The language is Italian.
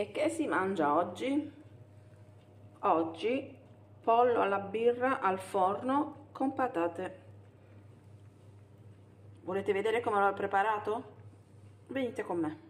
E che si mangia oggi? Oggi pollo alla birra al forno con patate. Volete vedere come l'ho preparato? Venite con me.